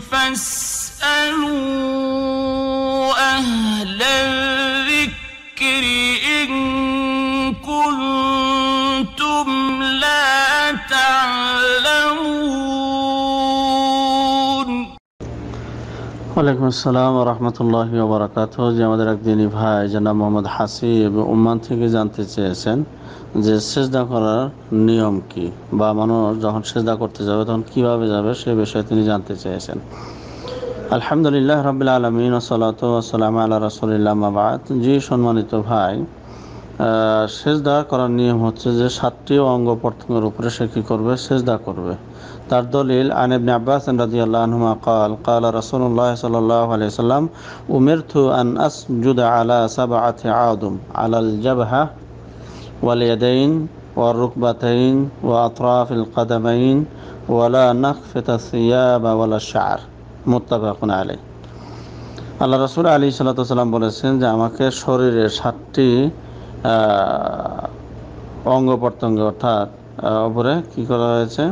فاسألوا ওয়ালাইকুম আসসালাম রহমতুল্লাহ বারাকাত যে আমাদের একদিনই ভাই জানা মোহাম্মদ হাসিব উম্মান থেকে জানতে চেয়েছেন যে সেজদা করার নিয়ম কি বা মানুষ যখন সেজদা করতে যাবে তখন কিভাবে যাবে সে বিষয়ে তিনি জানতে চেয়েছেন আলহামদুলিল্লাহ রবিল আলমিন ওসলাত ওসালাম আল্লাহ রসুলিল্লাহ মাবাদ জি সম্মানিত ভাই সেজদা করার নিয়ম হচ্ছে যে সাতটি অঙ্গ প্রত্যঙ্গের উপরে সে কী করবে সেজদা করবে তার দলিল আনেবনে আব্বাস রাজি আল্লাহমা কাল কাল রসুল্লাহ সাল্লাহ আলি সাল্লাম উমের থু আন আস জুদা আলা সাবা আথে আদম আলাল জাবহা ওয়ালিয়াদাইন ওয়ালা وأطراف القدمين ولا نخفة الثياب ولا الشعر متفق عليه আল্লাহ রসুল আলী সাল্লাম বলেছেন যে আমাকে শরীরের সাতটি অঙ্গ প্রত্যঙ্গ অর্থাৎ উপরে কি করা হয়েছে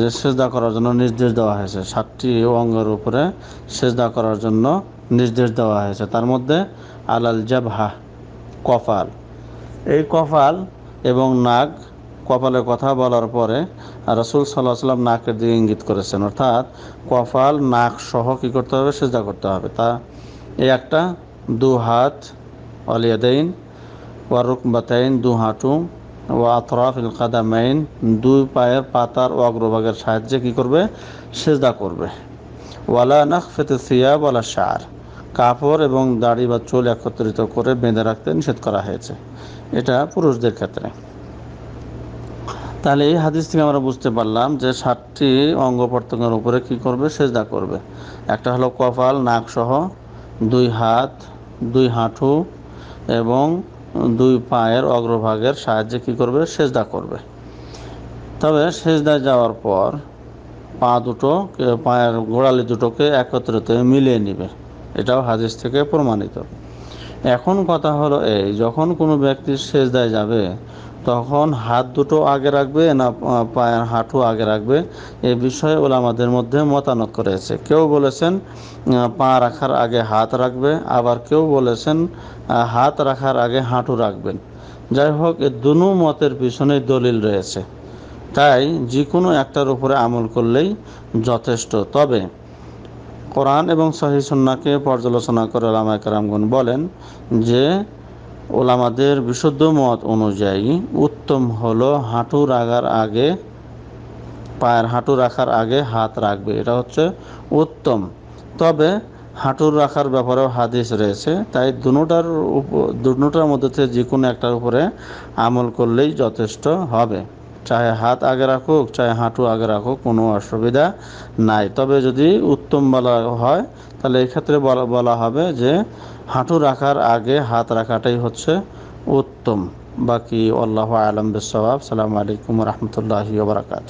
যে সেজদা করার জন্য নির্দেশ দেওয়া হয়েছে সাতটি অঙ্গের উপরে সেজদা করার জন্য নির্দেশ দেওয়া হয়েছে তার মধ্যে আলাল জাবহা কপাল এই কপাল এবং নাক কপালের কথা বলার পরে রসুল সাল্লাহ সাল্লাম নাকের দিকে ইঙ্গিত করেছেন অর্থাৎ কপাল নাক সহ কী করতে হবে সেজদা করতে হবে তা এই একটা দু হাত অলিয়াদাইন ওয়ারুকবাতাইন দু হাঁটু ও আতরাফিল কাদামাইন দুই পায়ের পাতার ও অগ্রভাগের সাহায্যে কী করবে সেজদা করবে ওয়ালা নাক ফেতে সিয়া ওয়ালা সার কাপড় এবং দাড়ি বা চুল একত্রিত করে বেঁধে রাখতে নিষেধ করা হয়েছে এটা পুরুষদের ক্ষেত্রে তাহলে এই হাদিস থেকে আমরা বুঝতে পারলাম যে সাতটি অঙ্গ প্রত্যঙ্গের উপরে কী করবে সেজদা করবে একটা হলো কপাল নাক সহ দুই হাত দুই হাঁটু এবং দুই পায়ের অগ্রভাগের সাহায্যে কী করবে সেজদা করবে তবে সেজদায় যাওয়ার পর পা দুটো পায়ের গোড়ালি দুটোকে একত্রিত মিলিয়ে নিবে এটাও হাদিস থেকে প্রমাণিত এখন কথা হলো এই যখন কোনো ব্যক্তি সেজদায় যাবে তখন হাত দুটো আগে রাখবে না পায়ের হাঁটু আগে রাখবে এ বিষয়ে আমাদের মধ্যে মতানক রয়েছে কেউ বলেছেন পা রাখার আগে হাত রাখবে আবার কেউ বলেছেন হাত রাখার আগে হাঁটু রাখবেন যাই হোক এ দুনো মতের পিছনে দলিল রয়েছে তাই যে কোনো একটার উপরে আমল করলেই যথেষ্ট তবে কোরআন এবং সহি সন্নাকে পর্যালোচনা করে রামায় কারামগুন বলেন যে ওলামাদের বিশুদ্ধ মত অনুযায়ী উত্তম হলো হাঁটু রাখার আগে পায়ের হাঁটু রাখার আগে হাত রাখবে এটা হচ্ছে উত্তম তবে হাঁটুর রাখার ব্যাপারেও হাদিস রয়েছে তাই দুটার দুটার মধ্যে থেকে যে কোনো একটার উপরে আমল করলেই যথেষ্ট হবে চাহে হাত আগে রাখুক চাহে হাঁটু আগে রাখুক কোনো অসুবিধা নাই তবে যদি উত্তম বলা হয় তাহলে এক্ষেত্রে বলা বলা হবে যে হাঁটু রাখার আগে হাত রাখাটাই হচ্ছে উত্তম বাকি আল্লাহ আলম বিসাব সালামু আলাইকুম রহমতুল্লাহ বারকাত